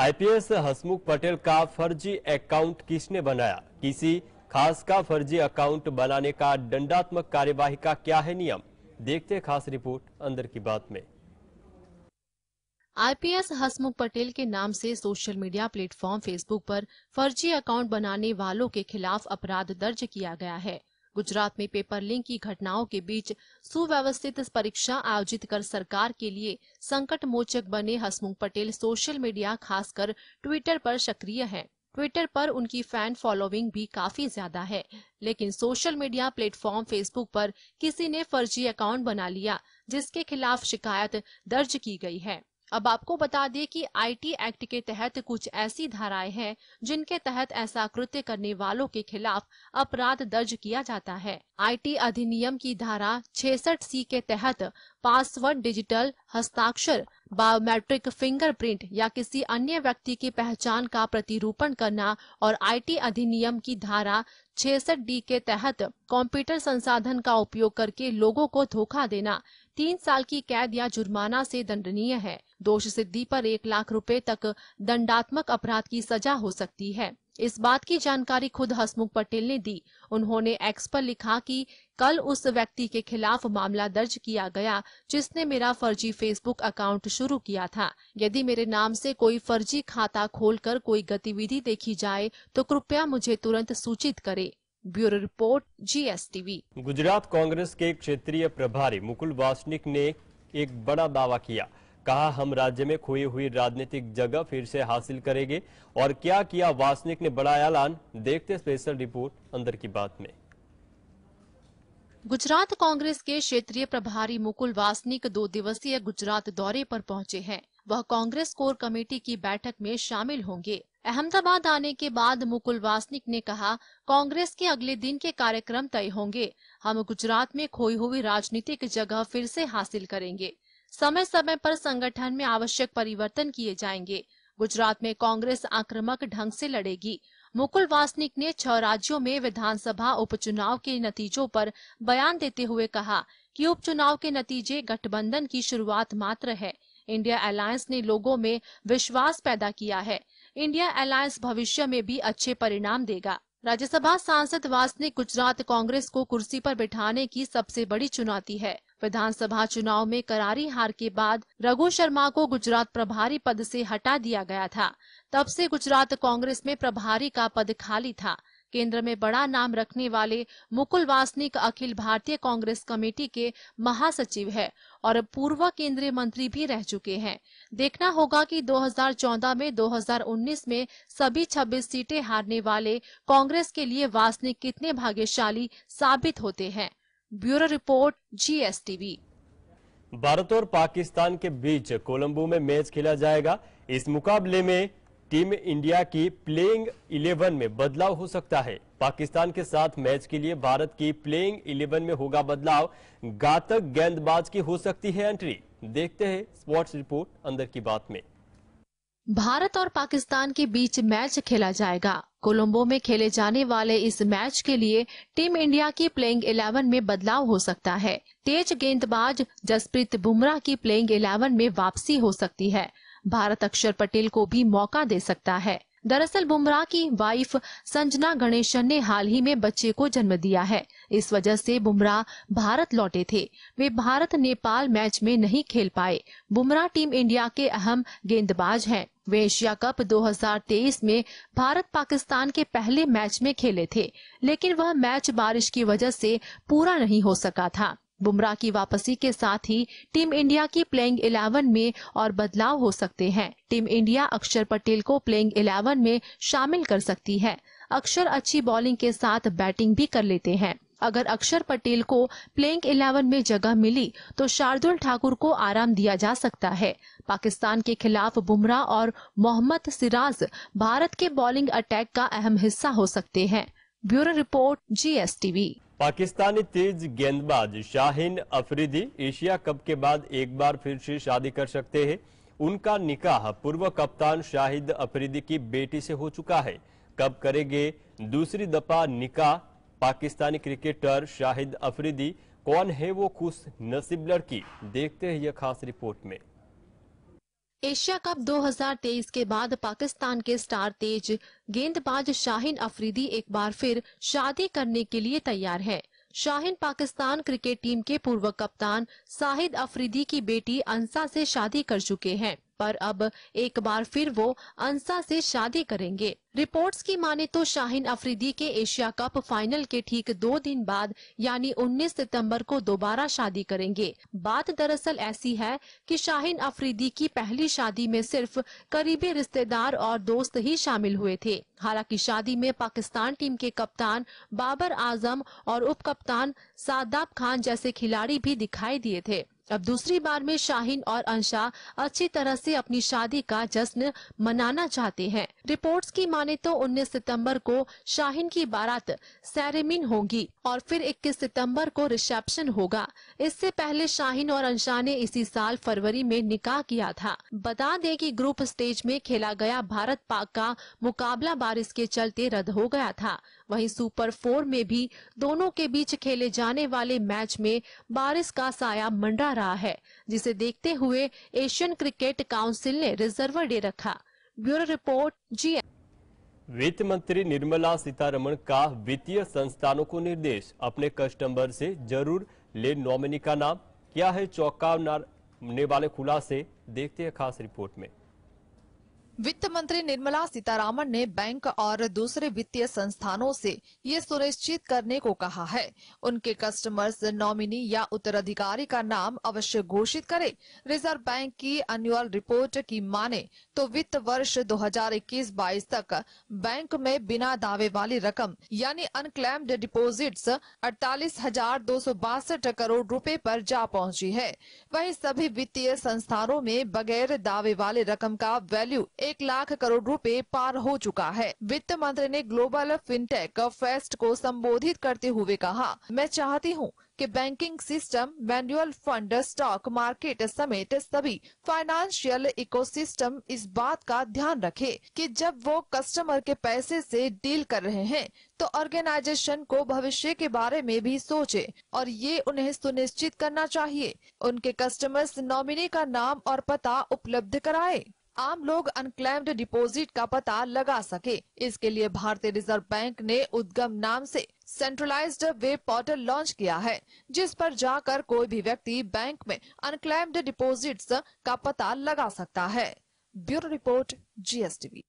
IPS हसमुख पटेल का फर्जी account किसने बनाया किसी खास का फर्जी अकाउंट बनाने का दंडात्मक कार्यवाही का क्या है नियम देखते खास रिपोर्ट अंदर की बात में आईपीएस हसमुख पटेल के नाम से सोशल मीडिया प्लेटफॉर्म फेसबुक पर फर्जी अकाउंट बनाने वालों के खिलाफ अपराध दर्ज किया गया है गुजरात में पेपर लिंक की घटनाओं के बीच सुव्यवस्थित परीक्षा आयोजित कर सरकार के लिए संकट मोचक बने हसमुख पटेल सोशल मीडिया खासकर ट्विटर पर सक्रिय हैं। ट्विटर पर उनकी फैन फॉलोइंग भी काफी ज्यादा है लेकिन सोशल मीडिया प्लेटफॉर्म फेसबुक पर किसी ने फर्जी अकाउंट बना लिया जिसके खिलाफ शिकायत दर्ज की गई है अब आपको बता दें कि आईटी एक्ट के तहत कुछ ऐसी धाराएं हैं जिनके तहत ऐसा कृत्य करने वालों के खिलाफ अपराध दर्ज किया जाता है आईटी अधिनियम की धारा छेसठ सी के तहत पासवर्ड डिजिटल हस्ताक्षर बायोमेट्रिक फिंगरप्रिंट या किसी अन्य व्यक्ति की पहचान का प्रतिरूपण करना और आईटी अधिनियम की धारा छसठ डी के तहत कंप्यूटर संसाधन का उपयोग करके लोगों को धोखा देना तीन साल की कैद या जुर्माना से दंडनीय है दोष सिद्धि पर एक लाख रुपए तक दंडात्मक अपराध की सजा हो सकती है इस बात की जानकारी खुद हसमुख पटेल ने दी उन्होंने एक्स पर लिखा कि कल उस व्यक्ति के खिलाफ मामला दर्ज किया गया जिसने मेरा फर्जी फेसबुक अकाउंट शुरू किया था यदि मेरे नाम से कोई फर्जी खाता खोलकर कोई गतिविधि देखी जाए तो कृपया मुझे तुरंत सूचित करे bureau report GSTV Gujarat Congress के क्षेत्रीय प्रभारी मुकुल वासनिक ने एक बड़ा दावा किया कहा हम राज्य में खोई हुई राजनीतिक जगह फिर से हासिल करेंगे और क्या किया वासनिक ने बड़ा ऐलान देखते स्पेशल रिपोर्ट अंदर की बात में गुजरात कांग्रेस के क्षेत्रीय प्रभारी मुकुल वासनिक दो दिवसीय गुजरात दौरे पर पहुंचे हैं वह कांग्रेस कोर कमेटी की बैठक में शामिल होंगे अहमदाबाद आने के बाद मुकुल वासनिक ने कहा कांग्रेस के अगले दिन के कार्यक्रम तय होंगे हम गुजरात में खोई हुई राजनीतिक जगह फिर से हासिल करेंगे समय समय पर संगठन में आवश्यक परिवर्तन किए जाएंगे गुजरात में कांग्रेस आक्रामक ढंग से लड़ेगी मुकुल वासनिक ने छह राज्यों में विधानसभा उपचुनाव के नतीजों पर बयान देते हुए कहा कि उपचुनाव के नतीजे गठबंधन की शुरुआत मात्र है इंडिया अलायंस ने लोगों में विश्वास पैदा किया है इंडिया अलायंस भविष्य में भी अच्छे परिणाम देगा राज्यसभा सांसद वासनिक गुजरात कांग्रेस को कुर्सी पर बिठाने की सबसे बड़ी चुनौती है विधानसभा चुनाव में करारी हार के बाद रघु शर्मा को गुजरात प्रभारी पद से हटा दिया गया था तब से गुजरात कांग्रेस में प्रभारी का पद खाली था केंद्र में बड़ा नाम रखने वाले मुकुल वासनिक अखिल भारतीय कांग्रेस कमेटी के महासचिव है और पूर्व केंद्रीय मंत्री भी रह चुके हैं देखना होगा कि 2014 में 2019 में सभी 26 सीटें हारने वाले कांग्रेस के लिए वासनिक कितने भाग्यशाली साबित होते हैं ब्यूरो रिपोर्ट जीएसटीवी भारत और पाकिस्तान के बीच कोलंबो में मैच खेला जाएगा इस मुकाबले में टीम इंडिया की प्लेइंग 11 में बदलाव हो सकता है पाकिस्तान के साथ मैच के लिए भारत की प्लेइंग 11 में होगा बदलाव घातक गेंदबाज की हो सकती है एंट्री देखते हैं स्पोर्ट्स रिपोर्ट अंदर की बात में भारत और पाकिस्तान के बीच मैच खेला जाएगा कोलंबो में खेले जाने वाले इस मैच के लिए टीम इंडिया की प्लेइंग 11 में बदलाव हो सकता है तेज गेंदबाज जसप्रीत बुमराह की प्लेइंग 11 में वापसी हो सकती है भारत अक्षर पटेल को भी मौका दे सकता है दरअसल बुमराह की वाइफ संजना गणेशन ने हाल ही में बच्चे को जन्म दिया है इस वजह से बुमराह भारत लौटे थे वे भारत नेपाल मैच में नहीं खेल पाए बुमराह टीम इंडिया के अहम गेंदबाज हैं वे एशिया कप 2023 में भारत पाकिस्तान के पहले मैच में खेले थे लेकिन वह मैच बारिश की वजह से पूरा नहीं हो सका था बुमराह की वापसी के साथ ही टीम इंडिया की प्लेइंग 11 में और बदलाव हो सकते हैं टीम इंडिया अक्षर पटेल को प्लेइंग 11 में शामिल कर सकती है अक्षर अच्छी बॉलिंग के साथ बैटिंग भी कर लेते हैं अगर अक्षर पटेल को प्लेइंग 11 में जगह मिली तो शार्दुल ठाकुर को आराम दिया जा सकता है पाकिस्तान के खिलाफ बुमराह और मोहम्मद सिराज भारत के बॉलिंग अटैक का अहम हिस्सा हो सकते हैं ब्यूरो रिपोर्ट जी पाकिस्तानी तेज गेंदबाज शाहिन अफरीदी एशिया कप के बाद एक बार फिर से शादी कर सकते हैं उनका निकाह पूर्व कप्तान शाहिद अफरीदी की बेटी से हो चुका है कब करेंगे दूसरी दफा निकाह पाकिस्तानी क्रिकेटर शाहिद अफरीदी कौन है वो खुश नसीब लड़की देखते हैं यह खास रिपोर्ट में एशिया कप 2023 के बाद पाकिस्तान के स्टार तेज गेंदबाज शाहिन अफरीदी एक बार फिर शादी करने के लिए तैयार हैं। शाहिन पाकिस्तान क्रिकेट टीम के पूर्व कप्तान शाहिद अफरीदी की बेटी अंसा से शादी कर चुके हैं पर अब एक बार फिर वो अंसा से शादी करेंगे रिपोर्ट्स की माने तो शाहिन अफरीदी के एशिया कप फाइनल के ठीक दो दिन बाद यानी 19 सितंबर को दोबारा शादी करेंगे बात दरअसल ऐसी है कि शाहिन अफरीदी की पहली शादी में सिर्फ करीबी रिश्तेदार और दोस्त ही शामिल हुए थे हालांकि शादी में पाकिस्तान टीम के कप्तान बाबर आजम और उप कप्तान सादाब खान जैसे खिलाड़ी भी दिखाई दिए थे अब दूसरी बार में शाहिन और अंशा अच्छी तरह से अपनी शादी का जश्न मनाना चाहते हैं। रिपोर्ट्स की माने तो 19 सितंबर को शाहीन की बारात सेरेमिन होगी और फिर 21 सितंबर को रिसेप्शन होगा इससे पहले शाहीन और अंशा ने इसी साल फरवरी में निकाह किया था बता दें कि ग्रुप स्टेज में खेला गया भारत पाक का मुकाबला बारिश के चलते रद्द हो गया था वहीं सुपर फोर में भी दोनों के बीच खेले जाने वाले मैच में बारिश का साया मंडरा रहा है जिसे देखते हुए एशियन क्रिकेट काउंसिल ने रिजर्व डे रखा ब्यूरो रिपोर्ट जी वित्त मंत्री निर्मला सीतारमण का वित्तीय संस्थानों को निर्देश अपने कस्टमर से जरूर ले नॉमिनी का नाम क्या है चौंकाने वाले खुलासे देखते हैं खास रिपोर्ट में वित्त मंत्री निर्मला सीतारामन ने बैंक और दूसरे वित्तीय संस्थानों से ये सुनिश्चित करने को कहा है उनके कस्टमर्स नॉमिनी या उत्तराधिकारी का नाम अवश्य घोषित करें। रिजर्व बैंक की एनुअल रिपोर्ट की माने तो वित्त वर्ष 2021-22 तक बैंक में बिना दावे वाली रकम यानी अनक्लेम्ड डिपोजिट अड़तालीस करोड़ रूपए आरोप जा पहुँची है वही सभी वित्तीय संस्थानों में बगैर दावे वाले रकम का वैल्यू एक लाख करोड़ रुपए पार हो चुका है वित्त मंत्री ने ग्लोबल फिनटेक फेस्ट को संबोधित करते हुए कहा मैं चाहती हूँ कि banking system manual fund stock market समेत सभी फाइनेंशियल इकोसिस्टम इस बात का ध्यान रखे कि जब वो कस्टमर के पैसे से डील कर रहे हैं तो ऑर्गेनाइजेशन को भविष्य के बारे में भी सोचे और ये उन्हें सुनिश्चित करना चाहिए उनके कस्टमर्स नॉमिनी का नाम और पता उपलब्ध कराए आम लोग अनक्लेम्ड डिपॉजिट का पता लगा सके इसके लिए भारतीय रिजर्व बैंक ने उद्गम नाम से सेंट्रलाइज्ड वेब पोर्टल लॉन्च किया है जिस पर जाकर कोई भी व्यक्ति बैंक में अनक्लेम्ड डिपॉजिट्स का पता लगा सकता है ब्यूरो रिपोर्ट जीएसटीवी